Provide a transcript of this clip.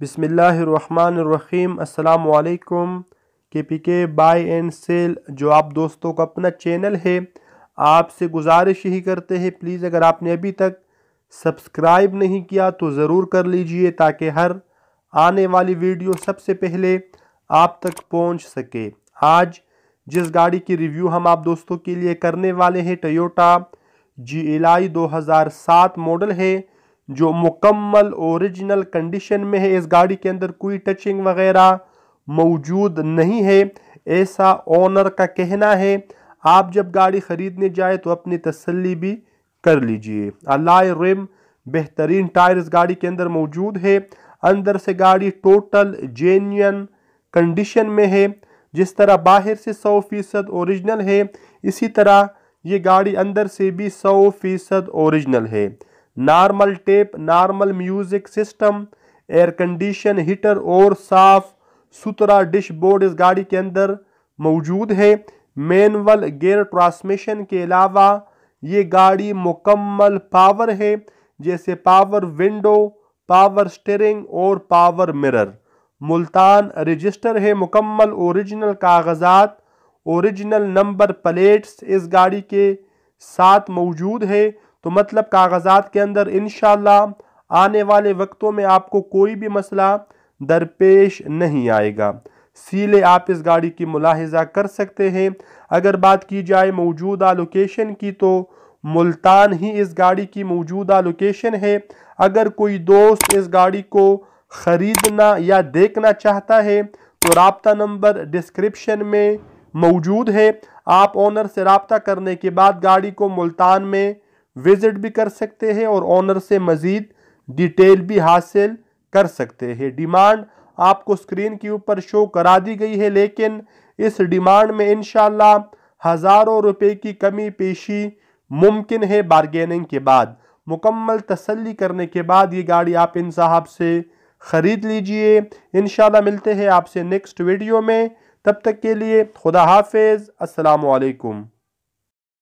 बिसमीम् अल्लाम के पी के बाई एंड सेल जो आप दोस्तों का अपना चैनल है आपसे गुजारिश ही करते हैं प्लीज़ अगर आपने अभी तक सब्सक्राइब नहीं किया तो ज़रूर कर लीजिए ताकि हर आने वाली वीडियो सबसे पहले आप तक पहुंच सके आज जिस गाड़ी की रिव्यू हम आप दोस्तों के लिए करने वाले हैं टयोटा जी एल आई दो मॉडल है जो मुकम्मल ओरिजिनल कंडीशन में है इस गाड़ी के अंदर कोई टचिंग वगैरह मौजूद नहीं है ऐसा ओनर का कहना है आप जब गाड़ी ख़रीदने जाए तो अपनी तसल्ली भी कर लीजिए अलाय रिम बेहतरीन टायर इस गाड़ी के अंदर मौजूद है अंदर से गाड़ी टोटल जेन्यन कंडीशन में है जिस तरह बाहर से सौ फीसद औरिजिनल है इसी तरह ये गाड़ी अंदर से भी सौ फीसद औरिजिनल है normal tape normal music system air condition heater और साफ सुथरा डिश बोर्ड इस गाड़ी के अंदर मौजूद है मैनुअल गियर ट्रांसमिशन के अलावा ये गाड़ी मुकम्मल पावर है जैसे पावर विंडो पावर स्टीयरिंग और पावर मिरर मुल्तान रजिस्टर है मुकम्मल ओरिजिनल कागजात ओरिजिनल नंबर प्लेट्स इस गाड़ी के साथ मौजूद है तो मतलब कागजात के अंदर इन आने वाले वक्तों में आपको कोई भी मसला दरपेश नहीं आएगा सीले आप इस गाड़ी की मुलाहजा कर सकते हैं अगर बात की जाए मौजूदा लोकेशन की तो मुल्तान ही इस गाड़ी की मौजूदा लोकेशन है अगर कोई दोस्त इस गाड़ी को ख़रीदना या देखना चाहता है तो रबता नंबर डिस्क्रिप्शन में मौजूद है आप ऑनर से रबता करने के बाद गाड़ी को मुल्तान में विजिट भी कर सकते हैं और ऑनर से मज़ीद डिटेल भी हासिल कर सकते हैं डिमांड आपको स्क्रीन के ऊपर शो करा दी गई है लेकिन इस डिमांड में इन हज़ारों रुपए की कमी पेशी मुमकिन है बारगेनिंग के बाद मुकम्मल तसल्ली करने के बाद ये गाड़ी आप इन साहब से ख़रीद लीजिए इन मिलते हैं आपसे नेक्स्ट वीडियो में तब तक के लिए खुदा हाफ़ असलकुम